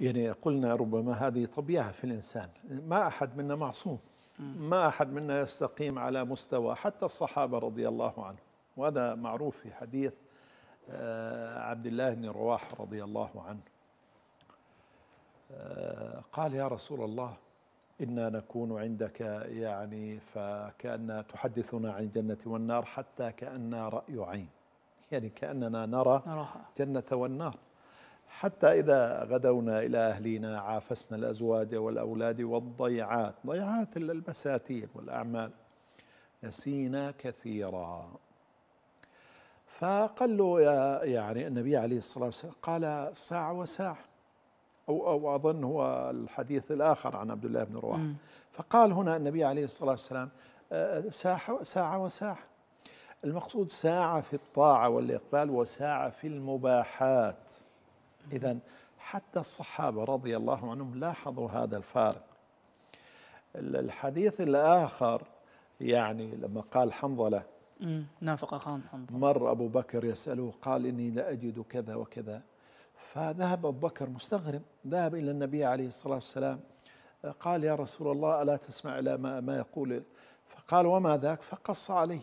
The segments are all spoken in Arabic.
يعني قلنا ربما هذه طبيعة في الإنسان ما أحد منا معصوم ما أحد منا يستقيم على مستوى حتى الصحابة رضي الله عنهم وهذا معروف في حديث آه، عبد الله بن رواحة رضي الله عنه آه، قال يا رسول الله إنا نكون عندك يعني فكأن تحدثنا عن الجنة والنار حتى كأن رأي عين يعني كأننا نرى جنة والنار حتى إذا غدونا إلى أهلينا عافسنا الأزواج والأولاد والضيعات ضيعات المساتين والأعمال نسينا كثيرا فقال له يا يعني النبي عليه الصلاة والسلام قال ساعة وساعة أو, أو أظن هو الحديث الآخر عن عبد الله بن رواحة فقال هنا النبي عليه الصلاة والسلام آه، ساعة وساعة المقصود ساعة في الطاعة والإقبال وساعة في المباحات إذا حتى الصحابة رضي الله عنهم لاحظوا هذا الفارق الحديث الآخر يعني لما قال حنظلة نافق خان حنظلة مر أبو بكر يسأله قال إني لا أجد كذا وكذا فذهب أبو بكر مستغرب ذهب إلى النبي عليه الصلاة والسلام قال يا رسول الله ألا تسمع إلى ما, ما يقول فقال وما ذاك فقص عليه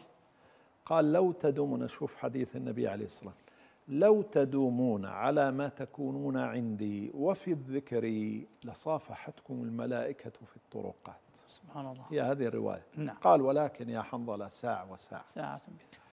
قال لو تدوم نشوف حديث النبي عليه الصلاة والسلام لو تدومون على ما تكونون عندي وفي الذكر لصافحتكم الملائكة في الطرقات سبحان الله هي هذه الرواية نعم. قال ولكن يا حنظلة ساعة وساعة ساعة بيت.